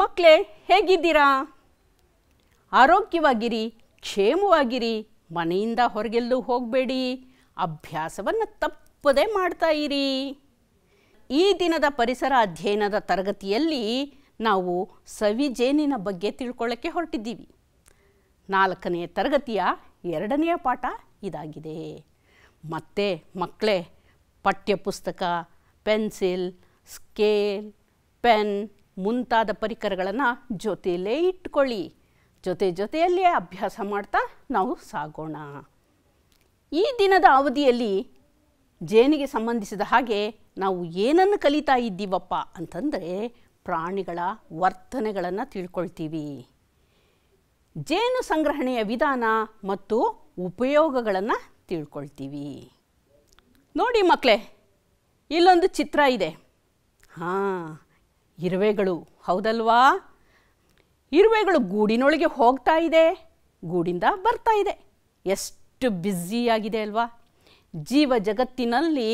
ಮಕ್ಕಳೇ ಹೇಗಿದ್ದೀರಾ ಆರೋಗ್ಯವಾಗಿರಿ ಕ್ಷೇಮವಾಗಿರಿ ಮನೆಯಿಂದ ಹೊರಗೆಲ್ಲೂ ಹೋಗಬೇಡಿ ಅಭ್ಯಾಸವನ್ನು ತಪ್ಪದೇ ಮಾಡ್ತಾ ಇರಿ ಈ ದಿನದ ಪರಿಸರ ಅಧ್ಯಯನದ ತರಗತಿಯಲ್ಲಿ ನಾವು ಸವಿಜೇನಿನ ಬಗ್ಗೆ ತಿಳ್ಕೊಳ್ಳೋಕ್ಕೆ ಹೊರಟಿದ್ದೀವಿ ನಾಲ್ಕನೆಯ ತರಗತಿಯ ಎರಡನೆಯ ಪಾಠ ಇದಾಗಿದೆ ಮತ್ತೆ ಮಕ್ಕಳೇ ಪಠ್ಯಪುಸ್ತಕ ಪೆನ್ಸಿಲ್ ಸ್ಕೇಲ್ ಪೆನ್ ಮುಂತಾದ ಪರಿಕರಗಳನ್ನು ಜೊತೆಯಲ್ಲೇ ಇಟ್ಕೊಳ್ಳಿ ಜೊತೆ ಜೊತೆಯಲ್ಲೇ ಅಭ್ಯಾಸ ಮಾಡ್ತಾ ನಾವು ಸಾಗೋಣ ಈ ದಿನದ ಅವಧಿಯಲ್ಲಿ ಜೇನಿಗೆ ಸಂಬಂಧಿಸಿದ ಹಾಗೆ ನಾವು ಏನನ್ನು ಕಲಿತಾ ಇದ್ದೀವಪ್ಪ ಅಂತಂದರೆ ಪ್ರಾಣಿಗಳ ವರ್ತನೆಗಳನ್ನು ತಿಳ್ಕೊಳ್ತೀವಿ ಜೇನು ಸಂಗ್ರಹಣೆಯ ವಿಧಾನ ಮತ್ತು ಉಪಯೋಗಗಳನ್ನು ತಿಳ್ಕೊಳ್ತೀವಿ ನೋಡಿ ಮಕ್ಕಳೇ ಇಲ್ಲೊಂದು ಚಿತ್ರ ಇದೆ ಹಾಂ ಇರುವೆಗಳು ಹೌದಲ್ವಾ ಇರುವೆಗಳು ಗೂಡಿನೊಳಗೆ ಹೋಗ್ತಾ ಇದೆ ಗೂಡಿಂದ ಬರ್ತಾ ಇದೆ ಎಷ್ಟು ಬ್ಯುಸಿಯಾಗಿದೆ ಅಲ್ವಾ ಜೀವ ಜಗತ್ತಿನಲ್ಲಿ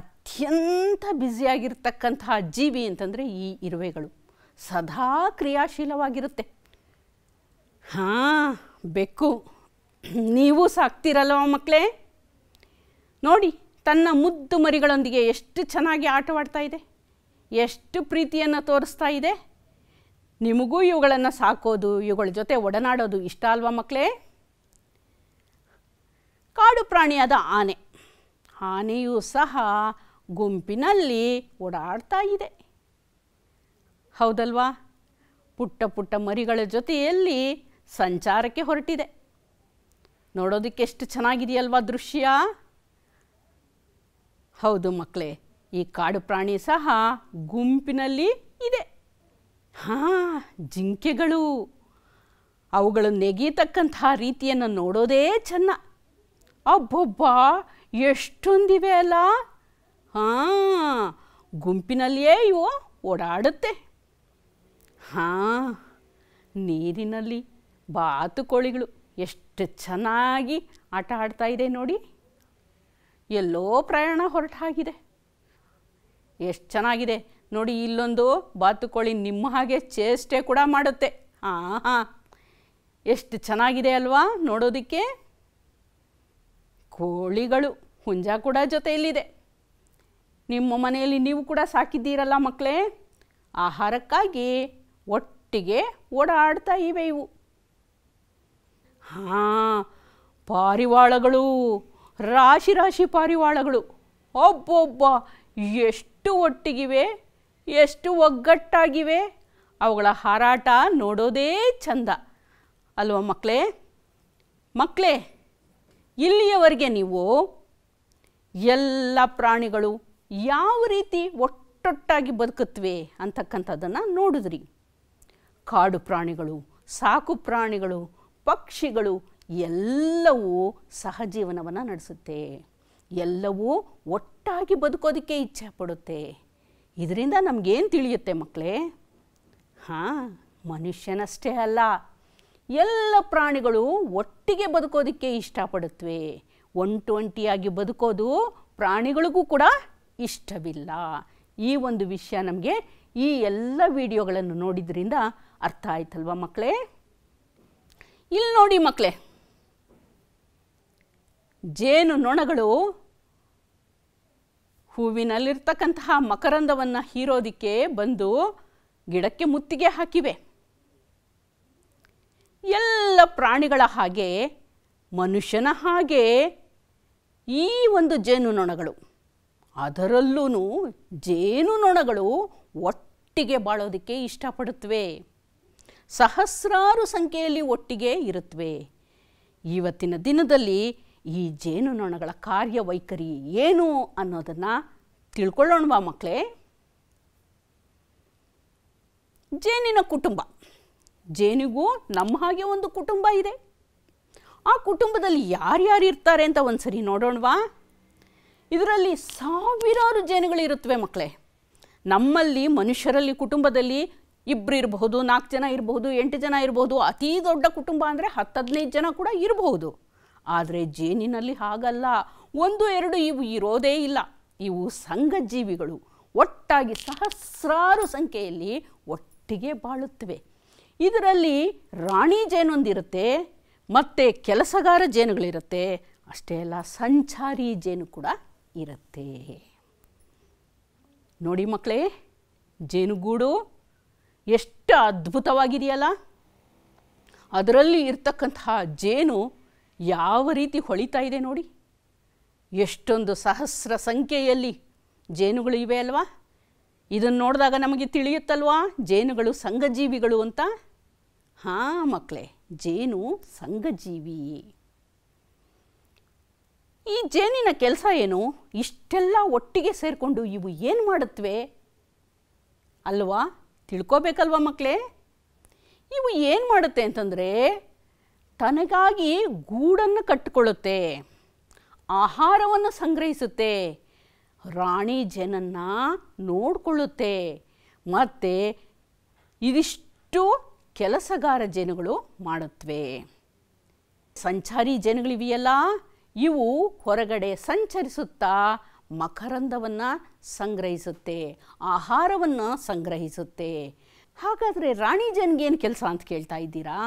ಅತ್ಯಂತ ಬ್ಯುಸಿಯಾಗಿರ್ತಕ್ಕಂತಹ ಜೀವಿ ಅಂತಂದರೆ ಈ ಇರುವೆಗಳು ಸದಾ ಕ್ರಿಯಾಶೀಲವಾಗಿರುತ್ತೆ ಹಾಂ ಬೆಕ್ಕು ನೀವು ಸಾಕ್ತಿರಲ್ವ ಮಕ್ಕಳೇ ನೋಡಿ ತನ್ನ ಮುದ್ದು ಮರಿಗಳೊಂದಿಗೆ ಎಷ್ಟು ಚೆನ್ನಾಗಿ ಆಟವಾಡ್ತಾ ಇದೆ ಎಷ್ಟು ಪ್ರೀತಿಯನ್ನು ತೋರಿಸ್ತಾ ಇದೆ ನಿಮಗೂ ಇವುಗಳನ್ನು ಸಾಕೋದು ಇವುಗಳ ಜೊತೆ ಒಡನಾಡೋದು ಇಷ್ಟ ಅಲ್ವಾ ಮಕ್ಕಳೇ ಕಾಡು ಪ್ರಾಣಿಯಾದ ಆನೆ ಆನೆಯೂ ಸಹ ಗುಂಪಿನಲ್ಲಿ ಓಡಾಡ್ತಾ ಇದೆ ಹೌದಲ್ವಾ ಪುಟ್ಟ ಪುಟ್ಟ ಮರಿಗಳ ಜೊತೆಯಲ್ಲಿ ಸಂಚಾರಕ್ಕೆ ಹೊರಟಿದೆ ನೋಡೋದಕ್ಕೆ ಎಷ್ಟು ಚೆನ್ನಾಗಿದೆಯಲ್ವಾ ದೃಶ್ಯ ಹೌದು ಮಕ್ಕಳೇ ಈ ಕಾಡು ಪ್ರಾಣಿ ಸಹ ಗುಂಪಿನಲ್ಲಿ ಇದೆ ಹಾಂ ಜಿಂಕೆಗಳು ಅವುಗಳು ನೆಗೆಯತಕ್ಕಂತಹ ರೀತಿಯನ್ನು ನೋಡೋದೇ ಚೆನ್ನ ಅಬ್ಬೊಬ್ಬ ಎಷ್ಟೊಂದಿವೆ ಅಲ್ಲ ಹಾಂ ಗುಂಪಿನಲ್ಲಿಯೇ ಇವು ಓಡಾಡುತ್ತೆ ಹಾಂ ನೀರಿನಲ್ಲಿ ಬಾತುಕೋಳಿಗಳು ಎಷ್ಟು ಚೆನ್ನಾಗಿ ಆಟ ಆಡ್ತಾ ಇದೆ ನೋಡಿ ಎಲ್ಲೋ ಪ್ರಯಾಣ ಹೊರಟಾಗಿದೆ ಎಷ್ಟು ಚೆನ್ನಾಗಿದೆ ನೋಡಿ ಇಲ್ಲೊಂದು ಬಾತುಕೋಳಿ ನಿಮ್ಮ ಹಾಗೆ ಚೇಷ್ಟೆ ಕೂಡ ಮಾಡುತ್ತೆ ಹಾಂ ಹಾಂ ಎಷ್ಟು ಚೆನ್ನಾಗಿದೆ ಅಲ್ವಾ ನೋಡೋದಕ್ಕೆ ಕೋಳಿಗಳು ಹುಂಜ ಕೂಡ ಜೊತೆಯಲ್ಲಿದೆ ನಿಮ್ಮ ಮನೆಯಲ್ಲಿ ನೀವು ಕೂಡ ಸಾಕಿದ್ದೀರಲ್ಲ ಮಕ್ಕಳೇ ಆಹಾರಕ್ಕಾಗಿ ಒಟ್ಟಿಗೆ ಓಡಾಡ್ತಾ ಇವೆ ಇವು ಹಾಂ ಪಾರಿವಾಳಗಳು ರಾಶಿ ರಾಶಿ ಪಾರಿವಾಳಗಳು ಒಬ್ಬೊಬ್ಬ ಎಷ್ಟು ಎಷ್ಟು ಒಟ್ಟಿಗಿವೆ ಎಷ್ಟು ಒಗ್ಗಟ್ಟಾಗಿವೆ ಅವುಗಳ ಹಾರಾಟ ನೋಡೋದೇ ಚಂದ ಅಲ್ವ ಮಕ್ಕಳೇ ಮಕ್ಕಳೇ ಇಲ್ಲಿಯವರೆಗೆ ನೀವು ಎಲ್ಲ ಪ್ರಾಣಿಗಳು ಯಾವ ರೀತಿ ಒಟ್ಟೊಟ್ಟಾಗಿ ಬದುಕುತ್ತವೆ ಅಂತಕ್ಕಂಥದ್ದನ್ನು ನೋಡಿದ್ರಿ ಕಾಡು ಪ್ರಾಣಿಗಳು ಸಾಕು ಪ್ರಾಣಿಗಳು ಪಕ್ಷಿಗಳು ಎಲ್ಲವೂ ಸಹಜೀವನವನ್ನು ನಡೆಸುತ್ತೆ ಎಲ್ಲವೂ ಒಟ್ಟಾಗಿ ಬದುಕೋದಕ್ಕೆ ಇಚ್ಛೆ ಪಡುತ್ತೆ ಇದರಿಂದ ನಮಗೇನು ತಿಳಿಯುತ್ತೆ ಮಕ್ಕಳೇ ಹಾಂ ಮನುಷ್ಯನಷ್ಟೇ ಅಲ್ಲ ಎಲ್ಲ ಪ್ರಾಣಿಗಳು ಒಟ್ಟಿಗೆ ಬದುಕೋದಕ್ಕೆ ಇಷ್ಟಪಡುತ್ತವೆ ಒಂಟು ಒಂಟಿಯಾಗಿ ಬದುಕೋದು ಪ್ರಾಣಿಗಳಿಗೂ ಕೂಡ ಇಷ್ಟವಿಲ್ಲ ಈ ಒಂದು ವಿಷಯ ನಮಗೆ ಈ ಎಲ್ಲ ವಿಡಿಯೋಗಳನ್ನು ನೋಡಿದ್ರಿಂದ ಅರ್ಥ ಆಯ್ತಲ್ವ ಮಕ್ಕಳೇ ಇಲ್ಲಿ ನೋಡಿ ಮಕ್ಕಳೇ ಜೇನು ನೊಣಗಳು ಹೂವಿನಲ್ಲಿರ್ತಕ್ಕಂತಹ ಮಕರಂದವನ್ನು ಹೀರೋದಕ್ಕೆ ಬಂದು ಗಿಡಕ್ಕೆ ಮುತ್ತಿಗೆ ಹಾಕಿವೆ ಎಲ್ಲ ಪ್ರಾಣಿಗಳ ಹಾಗೆ ಮನುಷ್ಯನ ಹಾಗೆ ಈ ಒಂದು ಜೇನು ನೊಣಗಳು ಅದರಲ್ಲೂ ಜೇನು ನೊಣಗಳು ಒಟ್ಟಿಗೆ ಬಾಳೋದಕ್ಕೆ ಇಷ್ಟಪಡುತ್ತವೆ ಸಹಸ್ರಾರು ಸಂಖ್ಯೆಯಲ್ಲಿ ಒಟ್ಟಿಗೆ ಇರುತ್ತವೆ ಇವತ್ತಿನ ದಿನದಲ್ಲಿ ಈ ಜೇನುನೊಣಗಳ ಕಾರ್ಯವೈಖರಿ ಏನು ಅನ್ನೋದನ್ನು ತಿಳ್ಕೊಳ್ಳೋಣವಾ ಮಕ್ಕಳೇ ಜೇನಿನ ಕುಟುಂಬ ಜೇನಿಗೂ ನಮ್ಮ ಹಾಗೆ ಒಂದು ಕುಟುಂಬ ಇದೆ ಆ ಕುಟುಂಬದಲ್ಲಿ ಯಾರ್ಯಾರು ಇರ್ತಾರೆ ಅಂತ ಒಂದು ಸರಿ ನೋಡೋಣವಾ ಇದರಲ್ಲಿ ಸಾವಿರಾರು ಜೇನುಗಳಿರುತ್ತವೆ ಮಕ್ಕಳೇ ನಮ್ಮಲ್ಲಿ ಮನುಷ್ಯರಲ್ಲಿ ಕುಟುಂಬದಲ್ಲಿ ಇಬ್ಬರು ಇರಬಹುದು ನಾಲ್ಕು ಜನ ಇರಬಹುದು ಎಂಟು ಜನ ಇರಬಹುದು ಅತೀ ದೊಡ್ಡ ಕುಟುಂಬ ಅಂದರೆ ಹತ್ತು ಹದಿನೈದು ಜನ ಕೂಡ ಇರಬಹುದು ಆದರೆ ಜೇನಿನಲ್ಲಿ ಹಾಗಲ್ಲ ಒಂದು ಎರಡು ಇವು ಇರೋದೇ ಇಲ್ಲ ಇವು ಸಂಘಜೀವಿಗಳು ಒಟ್ಟಾಗಿ ಸಹಸ್ರಾರು ಸಂಖ್ಯೆಯಲ್ಲಿ ಒಟ್ಟಿಗೆ ಬಾಳುತ್ತವೆ ಇದರಲ್ಲಿ ರಾಣಿ ಜೇನೊಂದಿರುತ್ತೆ ಮತ್ತು ಕೆಲಸಗಾರ ಜೇನುಗಳಿರುತ್ತೆ ಅಷ್ಟೇ ಅಲ್ಲ ಸಂಚಾರಿ ಜೇನು ಕೂಡ ಇರುತ್ತೆ ನೋಡಿ ಮಕ್ಕಳೇ ಜೇನುಗೂಡು ಎಷ್ಟು ಅದ್ಭುತವಾಗಿದೆಯಲ್ಲ ಅದರಲ್ಲಿ ಇರ್ತಕ್ಕಂತಹ ಜೇನು ಯಾವ ರೀತಿ ಹೊಳಿತಾ ಇದೆ ನೋಡಿ ಎಷ್ಟೊಂದು ಸಹಸ್ರ ಸಂಖ್ಯೆಯಲ್ಲಿ ಜೇನುಗಳು ಇವೆ ಅಲ್ವಾ ಇದನ್ನು ನೋಡಿದಾಗ ನಮಗೆ ತಿಳಿಯುತ್ತಲ್ವಾ ಜೇನುಗಳು ಸಂಘಜೀವಿಗಳು ಅಂತ ಹಾಂ ಮಕ್ಕಳೇ ಜೇನು ಸಂಘಜೀವಿ ಈ ಜೇನಿನ ಕೆಲಸ ಏನು ಇಷ್ಟೆಲ್ಲ ಒಟ್ಟಿಗೆ ಸೇರಿಕೊಂಡು ಇವು ಏನು ಮಾಡುತ್ತವೆ ಅಲ್ವಾ ತಿಳ್ಕೋಬೇಕಲ್ವಾ ಮಕ್ಕಳೇ ಇವು ಏನು ಮಾಡುತ್ತೆ ಅಂತಂದರೆ ತನಗಾಗಿ ಗೂಡನ್ನು ಕಟ್ಟಿಕೊಳ್ಳುತ್ತೆ ಆಹಾರವನ್ನು ಸಂಗ್ರಹಿಸುತ್ತೆ ರಾಣಿ ಜನನ್ನ ನೋಡಿಕೊಳ್ಳುತ್ತೆ ಮತ್ತು ಇದಿಷ್ಟು ಕೆಲಸಗಾರ ಜೇನುಗಳು ಮಾಡುತ್ತವೆ ಸಂಚಾರಿ ಜನಗಳಿವೆಯಲ್ಲ ಇವು ಹೊರಗಡೆ ಸಂಚರಿಸುತ್ತಾ ಮಕರಂದವನ್ನು ಸಂಗ್ರಹಿಸುತ್ತೆ ಆಹಾರವನ್ನು ಸಂಗ್ರಹಿಸುತ್ತೆ ಹಾಗಾದರೆ ರಾಣಿ ಜನ್ಗೇನು ಕೆಲಸ ಅಂತ ಕೇಳ್ತಾ ಇದ್ದೀರಾ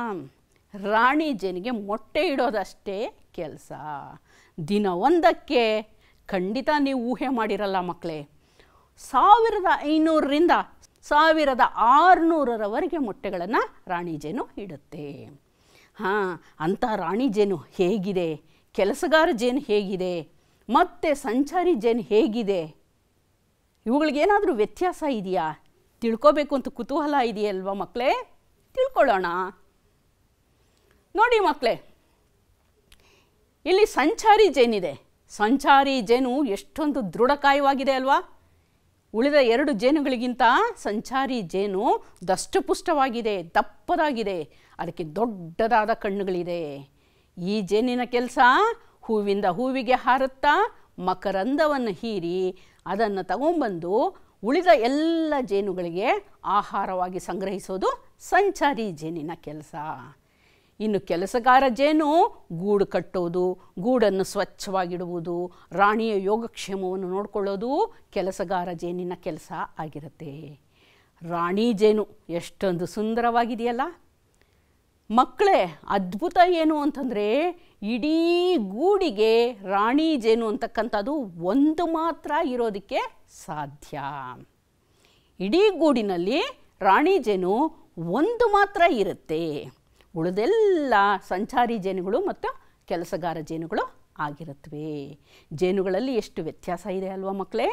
ರಾಣಿ ಜೇನಿಗೆ ಮೊಟ್ಟೆ ಇಡೋದಷ್ಟೇ ಕೆಲಸ ದಿನ ಒಂದಕ್ಕೆ ಖಂಡಿತ ನೀವು ಊಹೆ ಮಾಡಿರಲ್ಲ ಮಕ್ಕಳೇ ಸಾವಿರದ ಐನೂರರಿಂದ ಸಾವಿರದ ಆರುನೂರರವರೆಗೆ ಮೊಟ್ಟೆಗಳನ್ನು ರಾಣಿ ಜೇನು ಇಡುತ್ತೆ ಹಾಂ ಅಂಥ ರಾಣಿ ಜೇನು ಹೇಗಿದೆ ಕೆಲಸಗಾರ ಜೇನು ಹೇಗಿದೆ ಮತ್ತು ಸಂಚಾರಿ ಜೇನು ಹೇಗಿದೆ ಇವುಗಳಿಗೇನಾದರೂ ವ್ಯತ್ಯಾಸ ಇದೆಯಾ ತಿಳ್ಕೋಬೇಕು ಅಂತ ಕುತೂಹಲ ಇದೆಯಲ್ವಾ ಮಕ್ಕಳೇ ತಿಳ್ಕೊಳ್ಳೋಣ ನೋಡಿ ಮಕ್ಕಳೇ ಇಲ್ಲಿ ಸಂಚಾರಿ ಜೇನಿದೆ ಸಂಚಾರಿ ಜೇನು ಎಷ್ಟೊಂದು ದೃಢಕಾಯವಾಗಿದೆ ಅಲ್ವಾ ಉಳಿದ ಎರಡು ಜೇನುಗಳಿಗಿಂತ ಸಂಚಾರಿ ಜೇನು ದಷ್ಟಪುಷ್ಟವಾಗಿದೆ ದಪ್ಪದಾಗಿದೆ ಅದಕ್ಕೆ ದೊಡ್ಡದಾದ ಕಣ್ಣುಗಳಿದೆ ಈ ಜೇನಿನ ಕೆಲಸ ಹೂವಿಂದ ಹೂವಿಗೆ ಹಾರುತ್ತಾ ಮಕರಂದವನ್ನು ಹೀರಿ ಅದನ್ನು ತಗೊಂಬಂದು ಉಳಿದ ಎಲ್ಲ ಜೇನುಗಳಿಗೆ ಆಹಾರವಾಗಿ ಸಂಗ್ರಹಿಸೋದು ಸಂಚಾರಿ ಜೇನಿನ ಕೆಲಸ ಇನ್ನು ಕೆಲಸಗಾರ ಜೇನು ಗೂಡು ಕಟ್ಟೋದು ಗೂಡನ್ನು ಸ್ವಚ್ಛವಾಗಿಡುವುದು ರಾಣಿಯ ಯೋಗಕ್ಷೇಮವನ್ನು ನೋಡಿಕೊಳ್ಳೋದು ಕೆಲಸಗಾರ ಜೇನಿನ ಕೆಲಸ ಆಗಿರುತ್ತೆ ರಾಣಿ ಜೇನು ಎಷ್ಟೊಂದು ಸುಂದರವಾಗಿದೆಯಲ್ಲ ಮಕ್ಕಳೇ ಅದ್ಭುತ ಏನು ಅಂತಂದರೆ ಇಡೀ ಗೂಡಿಗೆ ರಾಣಿ ಜೇನು ಅಂತಕ್ಕಂಥದ್ದು ಒಂದು ಮಾತ್ರ ಇರೋದಕ್ಕೆ ಸಾಧ್ಯ ಇಡೀ ಗೂಡಿನಲ್ಲಿ ರಾಣಿ ಜೇನು ಒಂದು ಮಾತ್ರ ಇರುತ್ತೆ ಉಳಿದೆಲ್ಲ ಸಂಚಾರಿ ಜೇನುಗಳು ಮತ್ತು ಕೆಲಸಗಾರ ಜೇನುಗಳು ಆಗಿರುತ್ತವೆ ಜೇನುಗಳಲ್ಲಿ ಎಷ್ಟು ವ್ಯತ್ಯಾಸ ಇದೆ ಅಲ್ವಾ ಮಕ್ಕಳೇ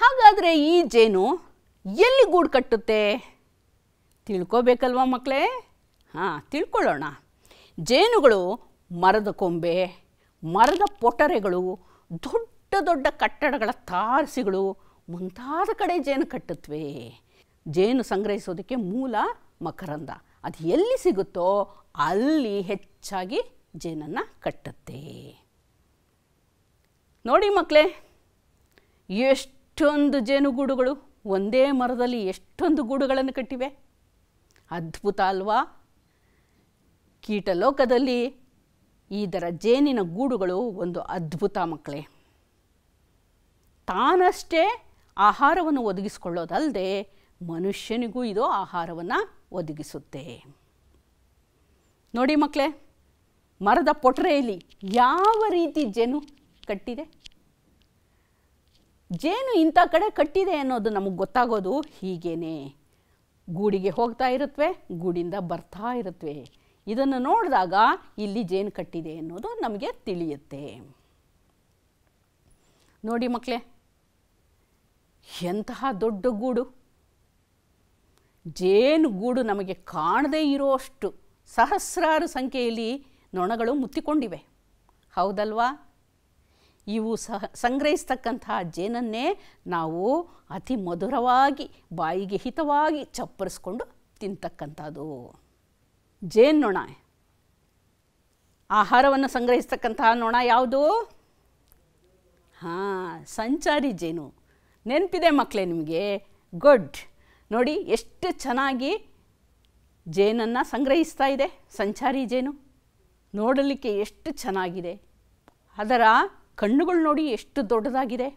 ಹಾಗಾದರೆ ಈ ಜೇನು ಎಲ್ಲಿ ಗೂಡು ಕಟ್ಟುತ್ತೆ ತಿಳ್ಕೋಬೇಕಲ್ವಾ ಮಕ್ಕಳೇ ಹಾಂ ತಿಳ್ಕೊಳ್ಳೋಣ ಜೇನುಗಳು ಮರದ ಕೊಂಬೆ ಮರದ ಪೊಟರೆಗಳು ದೊಡ್ಡ ದೊಡ್ಡ ಕಟ್ಟಡಗಳ ತಾರಸಿಗಳು ಮುಂತಾದ ಕಡೆ ಜೇನು ಕಟ್ಟುತ್ತವೆ ಜೇನು ಸಂಗ್ರಹಿಸೋದಕ್ಕೆ ಮೂಲ ಮಕರಂದ ಅದು ಎಲ್ಲಿ ಸಿಗುತ್ತೋ ಅಲ್ಲಿ ಹೆಚ್ಚಾಗಿ ಜೇನನ್ನು ಕಟ್ಟುತ್ತೆ ನೋಡಿ ಮಕ್ಕಳೇ ಎಷ್ಟೊಂದು ಜೇನುಗೂಡುಗಳು ಒಂದೇ ಮರದಲ್ಲಿ ಎಷ್ಟೊಂದು ಗೂಡುಗಳನ್ನು ಕಟ್ಟಿವೆ ಅದ್ಭುತ ಅಲ್ವಾ ಕೀಟಲೋಕದಲ್ಲಿ ಇದರ ಜೇನಿನ ಗೂಡುಗಳು ಒಂದು ಅದ್ಭುತ ಮಕ್ಕಳೇ ತಾನಷ್ಟೇ ಆಹಾರವನ್ನು ಒದಗಿಸಿಕೊಳ್ಳೋದಲ್ಲದೆ ಮನುಷ್ಯನಿಗೂ ಇದು ಆಹಾರವನ್ನು ಒದಗಿಸುತ್ತೆ ನೋಡಿ ಮಕ್ಕಳೇ ಮರದ ಪೊಟ್ರೆಯಲ್ಲಿ ಯಾವ ರೀತಿ ಜೇನು ಕಟ್ಟಿದೆ ಜೇನು ಇಂಥ ಕಡೆ ಕಟ್ಟಿದೆ ಅನ್ನೋದು ನಮಗೆ ಗೊತ್ತಾಗೋದು ಹೀಗೇನೆ ಗೂಡಿಗೆ ಹೋಗ್ತಾ ಇರುತ್ತವೆ ಗೂಡಿಂದ ಬರ್ತಾ ಇರುತ್ತವೆ ಇದನ್ನು ನೋಡಿದಾಗ ಇಲ್ಲಿ ಜೇನು ಕಟ್ಟಿದೆ ಅನ್ನೋದು ನಮಗೆ ತಿಳಿಯುತ್ತೆ ನೋಡಿ ಮಕ್ಕಳೇ ಎಂತಹ ದೊಡ್ಡ ಗೂಡು ಜೇನುಗೂಡು ನಮಗೆ ಕಾಣದೇ ಇರೋಷ್ಟು ಸಹಸ್ರಾರು ಸಂಖ್ಯೆಯಲ್ಲಿ ನೊಣಗಳು ಮುತ್ತಿಕೊಂಡಿವೆ ಹೌದಲ್ವಾ ಇವು ಸಹ ಸಂಗ್ರಹಿಸ್ತಕ್ಕಂತಹ ಜೇನನ್ನೇ ನಾವು ಅತಿ ಮಧುರವಾಗಿ ಬಾಯಿಗೆ ಹಿತವಾಗಿ ಚಪ್ಪರಿಸ್ಕೊಂಡು ತಿಂತಕ್ಕಂಥದ್ದು ಜೇನು ನೊಣ ಆಹಾರವನ್ನು ಸಂಗ್ರಹಿಸ್ತಕ್ಕಂತಹ ನೊಣ ಯಾವುದು ಹಾಂ ಸಂಚಾರಿ ಜೇನು ನೆನಪಿದೆ ಮಕ್ಕಳೇ ನಿಮಗೆ ಗುಡ್ ನೋಡಿ ಎಷ್ಟು ಚೆನ್ನಾಗಿ ಜೇನನ್ನು ಸಂಗ್ರಹಿಸ್ತಾ ಇದೆ ಸಂಚಾರಿ ಜೇನು ನೋಡಲಿಕ್ಕೆ ಎಷ್ಟು ಚೆನ್ನಾಗಿದೆ ಅದರ ಕಣ್ಣುಗಳು ನೋಡಿ ಎಷ್ಟು ದೊಡ್ಡದಾಗಿದೆ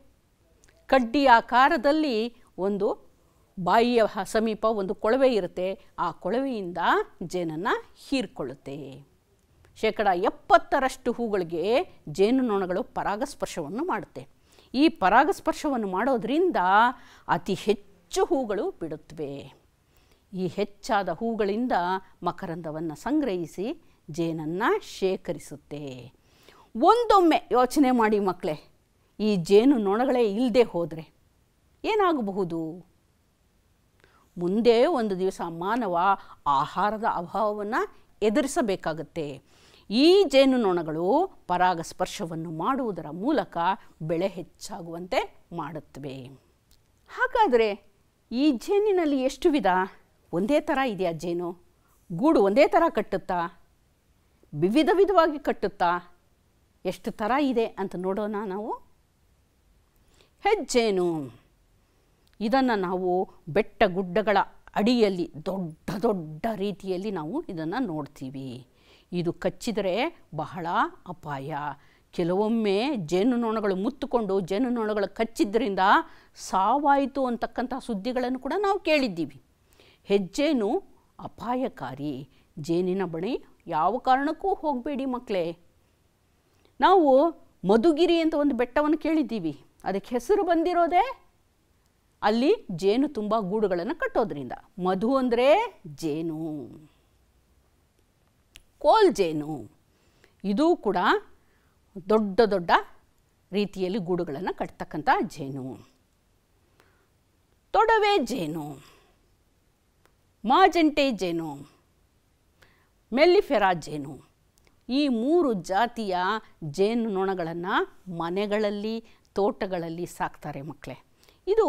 ಕಡ್ಡಿ ಆಕಾರದಲ್ಲಿ ಒಂದು ಬಾಯಿಯ ಸಮೀಪ ಒಂದು ಕೊಳವೆ ಇರುತ್ತೆ ಆ ಕೊಳವೆಯಿಂದ ಜೇನನ್ನು ಹೀರ್ಕೊಳ್ಳುತ್ತೆ ಶೇಕಡ ಎಪ್ಪತ್ತರಷ್ಟು ಹೂಗಳಿಗೆ ಜೇನುನೊಣಗಳು ಪರಾಗಸ್ಪರ್ಶವನ್ನು ಮಾಡುತ್ತೆ ಈ ಪರಾಗಸ್ಪರ್ಶವನ್ನು ಮಾಡೋದರಿಂದ ಅತಿ ಹೆಚ್ಚು ಹೆಚ್ಚು ಹೂಗಳು ಬಿಡುತ್ತವೆ ಈ ಹೆಚ್ಚಾದ ಹೂಗಳಿಂದ ಮಕರಂದವನ್ನು ಸಂಗ್ರಹಿಸಿ ಜೇನನ್ನು ಶೇಖರಿಸುತ್ತೆ ಒಂದೊಮ್ಮೆ ಯೋಚನೆ ಮಾಡಿ ಮಕ್ಕಳೇ ಈ ಜೇನು ನೊಣಗಳೇ ಇಲ್ಲದೆ ಹೋದರೆ ಏನಾಗಬಹುದು ಮುಂದೆ ಒಂದು ದಿವಸ ಮಾನವ ಆಹಾರದ ಅಭಾವವನ್ನು ಎದುರಿಸಬೇಕಾಗತ್ತೆ ಈ ಜೇನು ನೊಣಗಳು ಪರಾಗಸ್ಪರ್ಶವನ್ನು ಮಾಡುವುದರ ಮೂಲಕ ಬೆಳೆ ಹೆಚ್ಚಾಗುವಂತೆ ಮಾಡುತ್ತವೆ ಹಾಗಾದರೆ ಈ ಜೇನಿನಲ್ಲಿ ಎಷ್ಟು ವಿಧ ಒಂದೇ ಥರ ಇದೆಯಾ ಜೇನು ಗೂಡು ಒಂದೇ ಥರ ಕಟ್ಟುತ್ತಾ ವಿವಿಧ ವಿಧವಾಗಿ ಕಟ್ಟುತ್ತಾ ಎಷ್ಟು ಥರ ಇದೆ ಅಂತ ನೋಡೋಣ ನಾವು ಹೆಜ್ಜೇನು ಇದನ್ನು ನಾವು ಬೆಟ್ಟ ಗುಡ್ಡಗಳ ಅಡಿಯಲ್ಲಿ ದೊಡ್ಡ ದೊಡ್ಡ ರೀತಿಯಲ್ಲಿ ನಾವು ಇದನ್ನು ನೋಡ್ತೀವಿ ಇದು ಕಚ್ಚಿದರೆ ಬಹಳ ಅಪಾಯ ಕೆಲವೊಮ್ಮೆ ಜೇನುನೊಣಗಳು ಮುತ್ತುಕೊಂಡು ಜೇನುನೊಣಗಳು ಕಚ್ಚಿದ್ದರಿಂದ ಸಾವಾಯಿತು ಅಂತಕ್ಕಂಥ ಸುದ್ದಿಗಳನ್ನು ಕೂಡ ನಾವು ಕೇಳಿದ್ದೀವಿ ಹೆಜ್ಜೇನು ಅಪಾಯಕಾರಿ ಜೇನಿನ ಬಳಿ ಯಾವ ಕಾರಣಕ್ಕೂ ಹೋಗಬೇಡಿ ಮಕ್ಕಳೇ ನಾವು ಮಧುಗಿರಿ ಅಂತ ಒಂದು ಬೆಟ್ಟವನ್ನು ಕೇಳಿದ್ದೀವಿ ಅದಕ್ಕೆ ಹೆಸರು ಬಂದಿರೋದೇ ಅಲ್ಲಿ ಜೇನು ತುಂಬ ಗೂಡುಗಳನ್ನು ಕಟ್ಟೋದ್ರಿಂದ ಮಧು ಅಂದರೆ ಜೇನು ಕೋಲ್ ಜೇನು ಇದೂ ಕೂಡ ದೊಡ್ಡ ದೊಡ್ಡ ರೀತಿಯಲ್ಲಿ ಗೂಡುಗಳನ್ನು ಕಟ್ತಕ್ಕಂಥ ಜೇನು ತೊಡವೆ ಜೇನು ಮಾಜಂಟೆ ಜೇನು ಮೆಲ್ಲಿಫೆರಾ ಜೇನು ಈ ಮೂರು ಜಾತಿಯ ಜೇನು ನೊಣಗಳನ್ನು ಮನೆಗಳಲ್ಲಿ ತೋಟಗಳಲ್ಲಿ ಸಾಕ್ತಾರೆ ಮಕ್ಕಳೇ ಇದು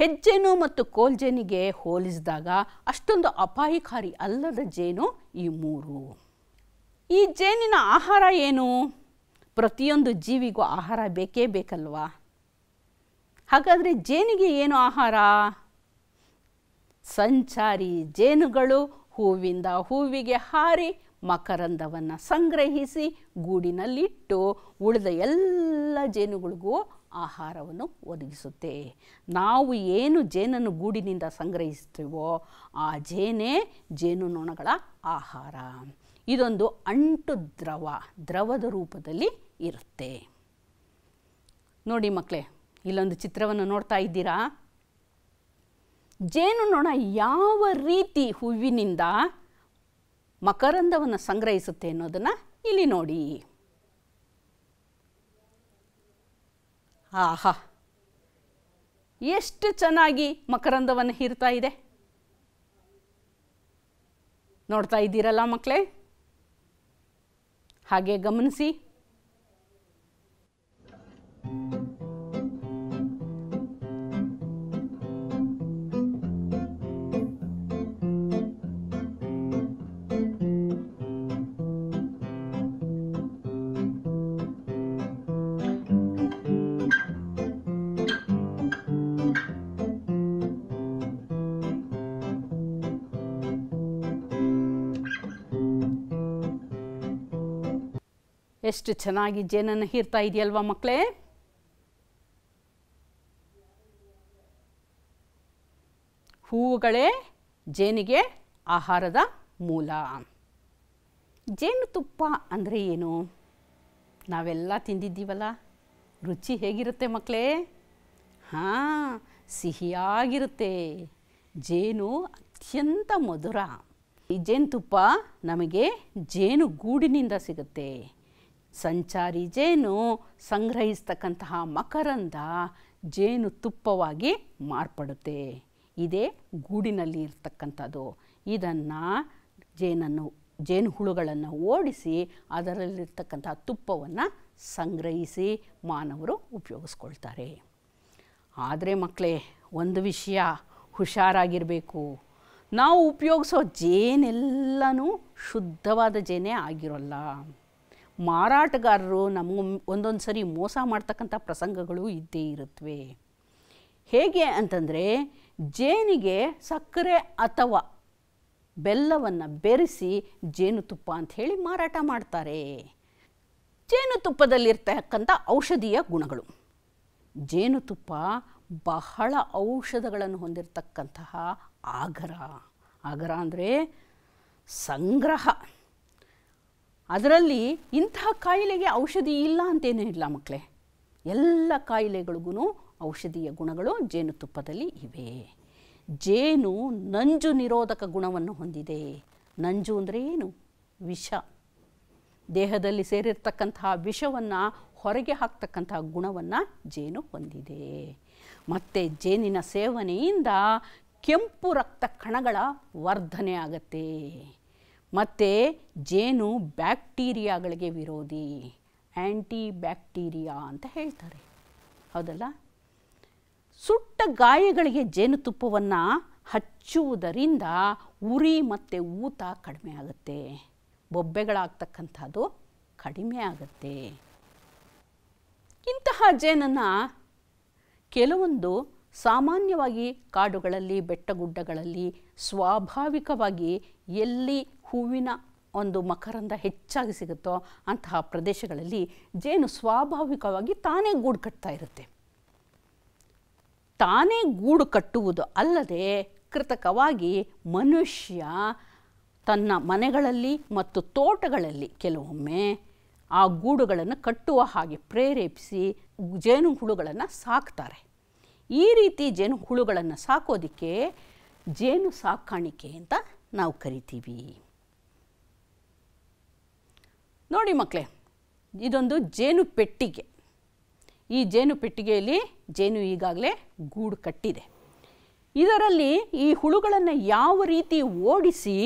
ಹೆಜ್ಜೇನು ಮತ್ತು ಕೋಲ್ಜೇನಿಗೆ ಹೋಲಿಸಿದಾಗ ಅಷ್ಟೊಂದು ಅಪಾಯಕಾರಿ ಅಲ್ಲದ ಜೇನು ಈ ಮೂರು ಈ ಜೇನಿನ ಆಹಾರ ಏನು ಪ್ರತಿಯೊಂದು ಜೀವಿಗೂ ಆಹಾರ ಬೇಕೇ ಬೇಕಲ್ವಾ ಹಾಗಾದರೆ ಜೇನಿಗೆ ಏನು ಆಹಾರ ಸಂಚಾರಿ ಜೇನುಗಳು ಹೂವಿಂದ ಹೂವಿಗೆ ಹಾರಿ ಮಕರಂದವನ್ನು ಸಂಗ್ರಹಿಸಿ ಗೂಡಿನಲ್ಲಿಟ್ಟು ಉಳಿದ ಎಲ್ಲ ಜೇನುಗಳಿಗೂ ಆಹಾರವನ್ನು ಒದಗಿಸುತ್ತೆ ನಾವು ಏನು ಜೇನನ್ನು ಗೂಡಿನಿಂದ ಸಂಗ್ರಹಿಸ್ತೀವೋ ಆ ಜೇನೇ ಜೇನುನೊಣಗಳ ಆಹಾರ ಇದೊಂದು ಅಂಟು ದ್ರವ ದ್ರವದ ರೂಪದಲ್ಲಿ ಇರುತ್ತೆ ನೋಡಿ ಮಕ್ಕಳೇ ಇಲ್ಲೊಂದು ಚಿತ್ರವನ್ನು ನೋಡ್ತಾ ಇದ್ದೀರಾ ಜೇನು ಯಾವ ರೀತಿ ಹೂವಿನಿಂದ ಮಕರಂದವನ್ನು ಸಂಗ್ರಹಿಸುತ್ತೆ ಅನ್ನೋದನ್ನು ಇಲ್ಲಿ ನೋಡಿ ಆಹಾ ಎಷ್ಟು ಚೆನ್ನಾಗಿ ಮಕರಂದವನ್ನು ಹೀರ್ತಾ ಇದೆ ನೋಡ್ತಾ ಇದ್ದೀರಲ್ಲ ಮಕ್ಕಳೇ ಹಾಗೆ ಗಮನಿಸಿ ಎಷ್ಟು ಚೆನ್ನಾಗಿ ಜೇನನ್ನು ಹೀರ್ತಾ ಇದೆಯಲ್ವಾ ಮಕ್ಕಳೇ ಹೂವುಗಳೇ ಜೇನಿಗೆ ಆಹಾರದ ಮೂಲ ಜೇನುತುಪ್ಪ ಅಂದರೆ ಏನು ನಾವೆಲ್ಲ ತಿಂದಿದ್ದೀವಲ್ಲ ರುಚಿ ಹೇಗಿರುತ್ತೆ ಮಕ್ಕಳೇ ಹಾಂ ಸಿಹಿಯಾಗಿರುತ್ತೆ ಜೇನು ಅತ್ಯಂತ ಮಧುರ ಈ ಜೇನುತುಪ್ಪ ನಮಗೆ ಜೇನು ಗೂಡಿನಿಂದ ಸಿಗುತ್ತೆ ಸಂಚಾರಿ ಜೇನು ಸಂಗ್ರಹಿಸ್ತಕ್ಕಂತಹ ಮಕರಂದ ಜೇನು ತುಪ್ಪವಾಗಿ ಮಾರ್ಪಡುತ್ತೆ ಇದೇ ಗೂಡಿನಲ್ಲಿ ಇರ್ತಕ್ಕಂಥದ್ದು ಇದನ್ನು ಜೇನನ್ನು ಜೇನು ಹುಳುಗಳನ್ನು ಓಡಿಸಿ ಅದರಲ್ಲಿರ್ತಕ್ಕಂಥ ತುಪ್ಪವನ್ನು ಸಂಗ್ರಹಿಸಿ ಮಾನವರು ಉಪಯೋಗಿಸ್ಕೊಳ್ತಾರೆ ಆದರೆ ಮಕ್ಕಳೇ ಒಂದು ವಿಷಯ ಹುಷಾರಾಗಿರಬೇಕು ನಾವು ಉಪಯೋಗಿಸೋ ಜೇನೆಲ್ಲನೂ ಶುದ್ಧವಾದ ಜೇನೇ ಆಗಿರೋಲ್ಲ ಮಾರಾಟಗಾರರು ನಮಗೆ ಒಂದೊಂದು ಸರಿ ಮೋಸ ಮಾಡ್ತಕ್ಕಂಥ ಪ್ರಸಂಗಗಳು ಇದ್ದೇ ಇರುತ್ತವೆ ಹೇಗೆ ಅಂತಂದರೆ ಜೇನಿಗೆ ಸಕ್ಕರೆ ಅಥವಾ ಬೆಲ್ಲವನ್ನು ಬೆರೆಸಿ ಜೇನುತುಪ್ಪ ಅಂತ ಹೇಳಿ ಮಾರಾಟ ಮಾಡ್ತಾರೆ ಜೇನುತುಪ್ಪದಲ್ಲಿರ್ತಕ್ಕಂಥ ಔಷಧೀಯ ಗುಣಗಳು ಜೇನುತುಪ್ಪ ಬಹಳ ಔಷಧಗಳನ್ನು ಹೊಂದಿರತಕ್ಕಂತಹ ಆಗರ ಆಗರ ಅಂದರೆ ಸಂಗ್ರಹ ಅದರಲ್ಲಿ ಇಂತಹ ಕಾಯಿಲೆಗೆ ಔಷಧಿ ಇಲ್ಲ ಅಂತೇನೂ ಇಲ್ಲ ಮಕ್ಕಳೇ ಎಲ್ಲ ಕಾಯಿಲೆಗಳಿಗೂ ಔಷಧೀಯ ಗುಣಗಳು ಜೇನುತುಪ್ಪದಲ್ಲಿ ಇವೆ ಜೇನು ನಂಜು ನಿರೋಧಕ ಗುಣವನ್ನು ಹೊಂದಿದೆ ನಂಜು ಅಂದರೆ ಏನು ವಿಷ ದೇಹದಲ್ಲಿ ಸೇರಿರ್ತಕ್ಕಂತಹ ವಿಷವನ್ನು ಹೊರಗೆ ಹಾಕ್ತಕ್ಕಂತಹ ಗುಣವನ್ನು ಜೇನು ಹೊಂದಿದೆ ಮತ್ತು ಜೇನಿನ ಸೇವನೆಯಿಂದ ಕೆಂಪು ರಕ್ತ ಕಣಗಳ ವರ್ಧನೆ ಆಗತ್ತೆ ಮತ್ತು ಜೇನು ಬ್ಯಾಕ್ಟೀರಿಯಾಗಳಿಗೆ ವಿರೋಧಿ ಆ್ಯಂಟಿ ಬ್ಯಾಕ್ಟೀರಿಯಾ ಅಂತ ಹೇಳ್ತಾರೆ ಹೌದಲ್ಲ ಸುಟ್ಟ ಗಾಯಗಳಿಗೆ ಜೇನುತುಪ್ಪವನ್ನು ಹಚ್ಚುವುದರಿಂದ ಉರಿ ಮತ್ತು ಊತ ಕಡಿಮೆ ಆಗುತ್ತೆ ಬೊಬ್ಬೆಗಳಾಗ್ತಕ್ಕಂಥದ್ದು ಕಡಿಮೆ ಆಗುತ್ತೆ ಇಂತಹ ಜೇನನ್ನು ಕೆಲವೊಂದು ಸಾಮಾನ್ಯವಾಗಿ ಕಾಡುಗಳಲ್ಲಿ ಬೆಟ್ಟಗುಡ್ಡಗಳಲ್ಲಿ ಸ್ವಾಭಾವಿಕವಾಗಿ ಎಲ್ಲಿ ಹೂವಿನ ಒಂದು ಮಕರಂದ ಹೆಚ್ಚಾಗಿ ಸಿಗುತ್ತೋ ಅಂತಹ ಪ್ರದೇಶಗಳಲ್ಲಿ ಜೇನು ಸ್ವಾಭಾವಿಕವಾಗಿ ತಾನೇ ಗೂಡು ಕಟ್ತಾ ಇರುತ್ತೆ ತಾನೇ ಗೂಡು ಕಟ್ಟುವುದು ಅಲ್ಲದೆ ಕೃತಕವಾಗಿ ಮನುಷ್ಯ ತನ್ನ ಮನೆಗಳಲ್ಲಿ ಮತ್ತು ತೋಟಗಳಲ್ಲಿ ಕೆಲವೊಮ್ಮೆ ಆ ಗೂಡುಗಳನ್ನು ಕಟ್ಟುವ ಹಾಗೆ ಪ್ರೇರೇಪಿಸಿ ಜೇನು ಹುಳುಗಳನ್ನು ಸಾಕ್ತಾರೆ ಈ ರೀತಿ ಜೇನು ಹುಳುಗಳನ್ನು ಸಾಕೋದಕ್ಕೆ ಜೇನು ಸಾಕಾಣಿಕೆ ಅಂತ ನಾವು ಕರಿತೀವಿ ನೋಡಿ ಮಕ್ಕಳೇ ಇದೊಂದು ಜೇನು ಪೆಟ್ಟಿಗೆ ಈ ಜೇನು ಪೆಟ್ಟಿಗೆಯಲ್ಲಿ ಜೇನು ಈಗಾಗಲೇ ಗೂಡು ಕಟ್ಟಿದೆ ಇದರಲ್ಲಿ ಈ ಹುಳುಗಳನ್ನು ಯಾವ ರೀತಿ ಓಡಿಸಿ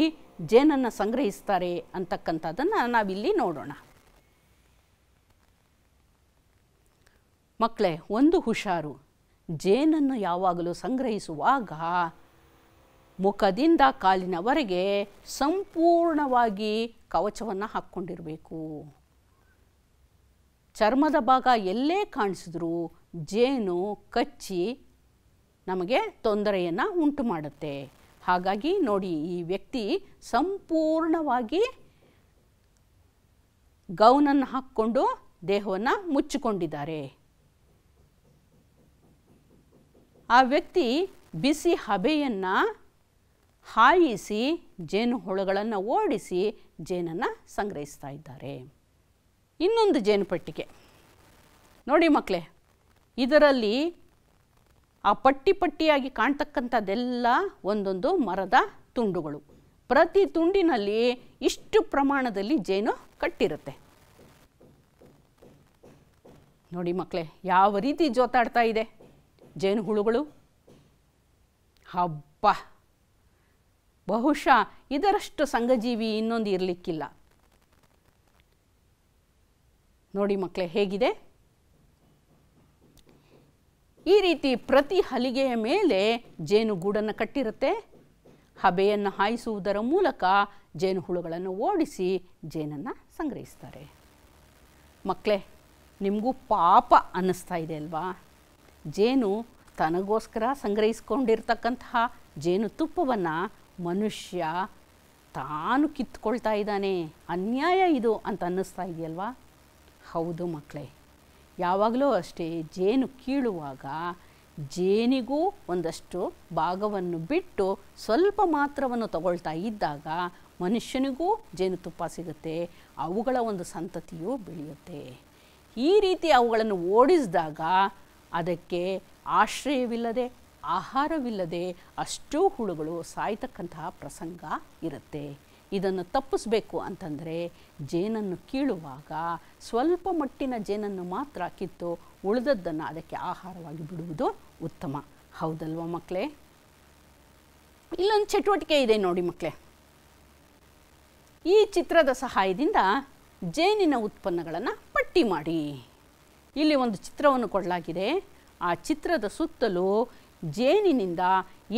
ಜೇನನ್ನು ಸಂಗ್ರಹಿಸ್ತಾರೆ ಅಂತಕ್ಕಂಥದ್ದನ್ನು ನಾವಿಲ್ಲಿ ನೋಡೋಣ ಮಕ್ಕಳೇ ಒಂದು ಹುಷಾರು ಜೇನನ್ನು ಯಾವಾಗಲೂ ಸಂಗ್ರಹಿಸುವಾಗ ಮುಖದಿಂದ ಕಾಲಿನವರೆಗೆ ಸಂಪೂರ್ಣವಾಗಿ ಕವಚವನ್ನು ಹಾಕ್ಕೊಂಡಿರಬೇಕು ಚರ್ಮದ ಭಾಗ ಎಲ್ಲೇ ಕಾಣಿಸಿದ್ರೂ ಜೇನು ಕಚ್ಚಿ ನಮಗೆ ತೊಂದರೆಯನ್ನು ಉಂಟು ಮಾಡುತ್ತೆ ಹಾಗಾಗಿ ನೋಡಿ ಈ ವ್ಯಕ್ತಿ ಸಂಪೂರ್ಣವಾಗಿ ಗೌನನ್ನು ಹಾಕ್ಕೊಂಡು ದೇಹವನ್ನು ಮುಚ್ಚಿಕೊಂಡಿದ್ದಾರೆ ಆ ವ್ಯಕ್ತಿ ಬಿಸಿ ಹಬೆಯನ್ನು ಹಾಯಿಸಿ ಜೇನು ಹುಳುಗಳನ್ನು ಓಡಿಸಿ ಜೇನನ್ನು ಸಂಗ್ರಹಿಸ್ತಾ ಇದ್ದಾರೆ ಇನ್ನೊಂದು ಜೇನುಪಟ್ಟಿಗೆ ನೋಡಿ ಮಕ್ಕಳೇ ಇದರಲ್ಲಿ ಆ ಪಟ್ಟಿ ಪಟ್ಟಿಯಾಗಿ ಕಾಣ್ತಕ್ಕಂಥದ್ದೆಲ್ಲ ಒಂದೊಂದು ಮರದ ತುಂಡುಗಳು ಪ್ರತಿ ತುಂಡಿನಲ್ಲಿ ಇಷ್ಟು ಪ್ರಮಾಣದಲ್ಲಿ ಜೇನು ಕಟ್ಟಿರುತ್ತೆ ನೋಡಿ ಮಕ್ಕಳೇ ಯಾವ ರೀತಿ ಜೋತಾಡ್ತಾ ಇದೆ ಜೇನುಹುಳುಗಳು ಹಬ್ಬ ಬಹುಶಃ ಇದರಷ್ಟು ಸಂಘಜೀವಿ ಇನ್ನೊಂದು ಇರಲಿಕ್ಕಿಲ್ಲ ನೋಡಿ ಮಕ್ಕಳೇ ಹೇಗಿದೆ ಈ ರೀತಿ ಪ್ರತಿ ಹಲಿಗೆಯ ಮೇಲೆ ಗೂಡನ್ನು ಕಟ್ಟಿರುತ್ತೆ ಹಬೆಯನ್ನು ಹಾಯಿಸುವುದರ ಮೂಲಕ ಜೇನುಹುಳುಗಳನ್ನು ಓಡಿಸಿ ಜೇನನ್ನು ಸಂಗ್ರಹಿಸ್ತಾರೆ ಮಕ್ಕಳೇ ನಿಮಗೂ ಪಾಪ ಅನ್ನಿಸ್ತಾ ಇದೆ ಅಲ್ವಾ ಜೇನು ತನಗೋಸ್ಕರ ಸಂಗ್ರಹಿಸ್ಕೊಂಡಿರ್ತಕ್ಕಂತಹ ಜೇನುತುಪ್ಪವನ್ನು ಮನುಷ್ಯ ತಾನು ಕಿತ್ಕೊಳ್ತಾ ಇದ್ದಾನೆ ಅನ್ಯಾಯ ಇದು ಅಂತ ಅನ್ನಿಸ್ತಾ ಇದೆಯಲ್ವಾ ಹೌದು ಮಕ್ಕಳೇ ಯಾವಾಗಲೂ ಅಷ್ಟೇ ಜೇನು ಕೀಳುವಾಗ ಜೇನಿಗೂ ಒಂದಷ್ಟು ಭಾಗವನ್ನು ಬಿಟ್ಟು ಸ್ವಲ್ಪ ಮಾತ್ರವನ್ನು ತಗೊಳ್ತಾ ಇದ್ದಾಗ ಮನುಷ್ಯನಿಗೂ ಜೇನುತುಪ್ಪ ಸಿಗುತ್ತೆ ಅವುಗಳ ಒಂದು ಸಂತತಿಯು ಬೆಳೆಯುತ್ತೆ ಈ ರೀತಿ ಅವುಗಳನ್ನು ಓಡಿಸಿದಾಗ ಅದಕ್ಕೆ ಆಶ್ರಯವಿಲ್ಲದೆ ಆಹಾರವಿಲ್ಲದೆ ಅಷ್ಟೂ ಹುಳುಗಳು ಸಾಯ್ತಕ್ಕಂತಹ ಪ್ರಸಂಗ ಇರುತ್ತೆ ಇದನ್ನು ತಪ್ಪಿಸಬೇಕು ಅಂತಂದರೆ ಜೇನನ್ನು ಕೀಳುವಾಗ ಸ್ವಲ್ಪ ಮಟ್ಟಿನ ಜೇನನ್ನು ಮಾತ್ರ ಕಿತ್ತು ಉಳಿದದ್ದನ್ನು ಅದಕ್ಕೆ ಆಹಾರವಾಗಿ ಬಿಡುವುದು ಉತ್ತಮ ಹೌದಲ್ವ ಮಕ್ಕಳೇ ಇಲ್ಲೊಂದು ಚಟುವಟಿಕೆ ಇದೆ ನೋಡಿ ಮಕ್ಕಳೇ ಈ ಚಿತ್ರದ ಸಹಾಯದಿಂದ ಜೇನಿನ ಉತ್ಪನ್ನಗಳನ್ನು ಪಟ್ಟಿ ಮಾಡಿ ಇಲ್ಲಿ ಒಂದು ಚಿತ್ರವನ್ನು ಕೊಡಲಾಗಿದೆ ಆ ಚಿತ್ರದ ಸುತ್ತಲೂ ಜೇನಿನಿಂದ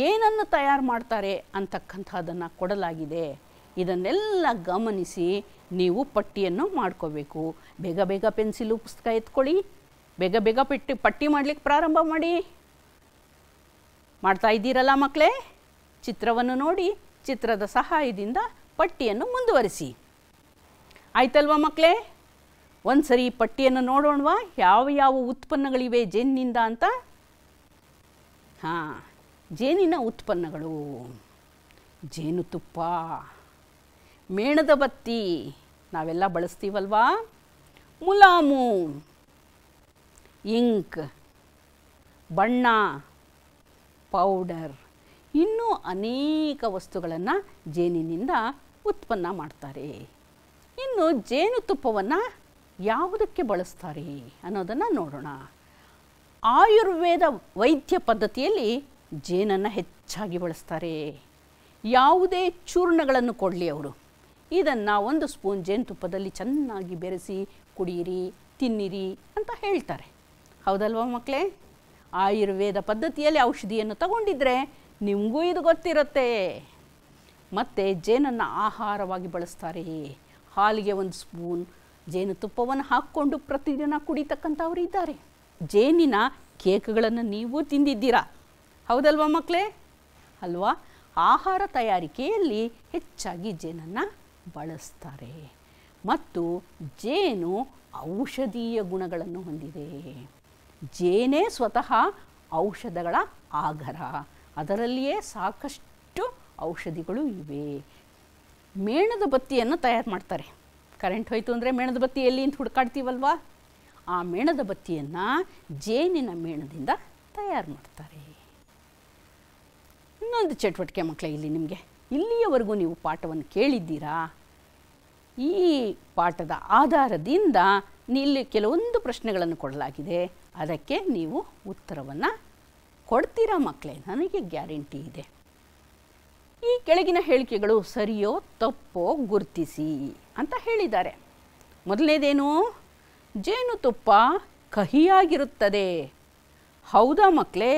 ಏನನ್ನು ತಯಾರು ಮಾಡ್ತಾರೆ ಅಂತಕ್ಕಂಥದ್ದನ್ನು ಕೊಡಲಾಗಿದೆ ಇದನ್ನೆಲ್ಲ ಗಮನಿಸಿ ನೀವು ಪಟ್ಟಿಯನ್ನು ಮಾಡ್ಕೋಬೇಕು ಬೇಗ ಬೇಗ ಪೆನ್ಸಿಲು ಪುಸ್ತಕ ಎತ್ಕೊಳ್ಳಿ ಬೇಗ ಬೇಗ ಪಟ್ಟಿ ಪಟ್ಟಿ ಮಾಡಲಿಕ್ಕೆ ಪ್ರಾರಂಭ ಮಾಡಿ ಮಾಡ್ತಾ ಇದ್ದೀರಲ್ಲ ಮಕ್ಕಳೇ ಚಿತ್ರವನ್ನು ನೋಡಿ ಚಿತ್ರದ ಸಹಾಯದಿಂದ ಪಟ್ಟಿಯನ್ನು ಮುಂದುವರಿಸಿ ಆಯ್ತಲ್ವಾ ಮಕ್ಕಳೇ ಒಂದು ಸರಿ ಪಟ್ಟಿಯನ್ನು ನೋಡೋಣವಾ ಯಾವ ಯಾವ ಉತ್ಪನ್ನಗಳಿವೆ ಜೆನ್ನಿಂದ ಅಂತ ಹಾಂ ಜೇನಿನ ಉತ್ಪನ್ನಗಳು ಜೇನುತುಪ್ಪ ಮೇಣದ ಬತ್ತಿ ನಾವೆಲ್ಲ ಬಳಸ್ತೀವಲ್ವಾ ಮುಲಾಮು ಇಂಕ್ ಬಣ್ಣ ಪೌಡರ್ ಇನ್ನೂ ಅನೇಕ ವಸ್ತುಗಳನ್ನು ಜೇನಿನಿಂದ ಉತ್ಪನ್ನ ಮಾಡ್ತಾರೆ ಇನ್ನು ಜೇನುತುಪ್ಪವನ್ನು ಯಾವುದಕ್ಕೆ ಬಳಸ್ತಾರೆ ಅನ್ನೋದನ್ನು ನೋಡೋಣ ಆಯುರ್ವೇದ ವೈದ್ಯ ಪದ್ಧತಿಯಲ್ಲಿ ಜೇನನ್ನು ಹೆಚ್ಚಾಗಿ ಬಳಸ್ತಾರೆ ಯಾವುದೇ ಚೂರ್ಣಗಳನ್ನು ಕೊಡಲಿ ಅವರು ಇದನ್ನು ಒಂದು ಸ್ಪೂನ್ ಜೇನುತುಪ್ಪದಲ್ಲಿ ಚೆನ್ನಾಗಿ ಬೆರೆಸಿ ಕುಡಿಯಿರಿ ತಿನ್ನಿರಿ ಅಂತ ಹೇಳ್ತಾರೆ ಹೌದಲ್ವಾ ಮಕ್ಕಳೇ ಆಯುರ್ವೇದ ಪದ್ಧತಿಯಲ್ಲಿ ಔಷಧಿಯನ್ನು ತಗೊಂಡಿದ್ರೆ ನಿಮಗೂ ಇದು ಗೊತ್ತಿರುತ್ತೆ ಮತ್ತು ಜೇನನ್ನು ಆಹಾರವಾಗಿ ಬಳಸ್ತಾರೆ ಹಾಲಿಗೆ ಒಂದು ಸ್ಪೂನ್ ಜೇನುತುಪ್ಪವನ್ನು ಹಾಕ್ಕೊಂಡು ಪ್ರತಿದಿನ ಕುಡಿತಕ್ಕಂಥವ್ರು ಇದ್ದಾರೆ ಜೇನಿನ ಕೇಕ್ಗಳನ್ನು ನೀವು ತಿಂದಿದ್ದೀರಾ ಹೌದಲ್ವಾ ಮಕ್ಕಳೇ ಅಲ್ವಾ ಆಹಾರ ತಯಾರಿಕೆಯಲ್ಲಿ ಹೆಚ್ಚಾಗಿ ಜೇನನ್ನು ಬಳಸ್ತಾರೆ ಮತ್ತು ಜೇನು ಔಷಧೀಯ ಗುಣಗಳನ್ನು ಹೊಂದಿದೆ ಜೇನೇ ಸ್ವತಃ ಔಷಧಗಳ ಆಗರ ಅದರಲ್ಲಿಯೇ ಸಾಕಷ್ಟು ಔಷಧಿಗಳು ಇವೆ ಮೇಣದ ಬತ್ತಿಯನ್ನು ತಯಾರು ಮಾಡ್ತಾರೆ ಕರೆಂಟ್ ಹೋಯಿತು ಅಂದರೆ ಮೇಣದ ಬತ್ತಿ ಎಲ್ಲಿ ಅಂತ ಹುಡುಕಾಡ್ತೀವಲ್ವಾ ಆ ಮೇಣದ ಬತ್ತಿಯನ್ನು ಜೇನಿನ ಮೇಣದಿಂದ ತಯಾರು ಮಾಡ್ತಾರೆ ಇನ್ನೊಂದು ಚಟುವಟಿಕೆ ಮಕ್ಕಳೇ ಇಲ್ಲಿ ನಿಮಗೆ ಇಲ್ಲಿಯವರೆಗೂ ನೀವು ಪಾಠವನ್ನು ಕೇಳಿದ್ದೀರಾ ಈ ಪಾಠದ ಆಧಾರದಿಂದ ಇಲ್ಲಿ ಕೆಲವೊಂದು ಪ್ರಶ್ನೆಗಳನ್ನು ಕೊಡಲಾಗಿದೆ ಅದಕ್ಕೆ ನೀವು ಉತ್ತರವನ್ನು ಕೊಡ್ತೀರಾ ಮಕ್ಕಳೇ ನನಗೆ ಗ್ಯಾರಂಟಿ ಇದೆ ಈ ಕೆಳಗಿನ ಹೇಳಿಕೆಗಳು ಸರಿಯೋ ತಪ್ಪೋ ಗುರುತಿಸಿ ಅಂತ ಹೇಳಿದ್ದಾರೆ ಮೊದಲನೇದೇನು ಜೇನುತುಪ್ಪ ಕಹಿಯಾಗಿರುತ್ತದೆ ಹೌದಾ ಮಕ್ಕಳೇ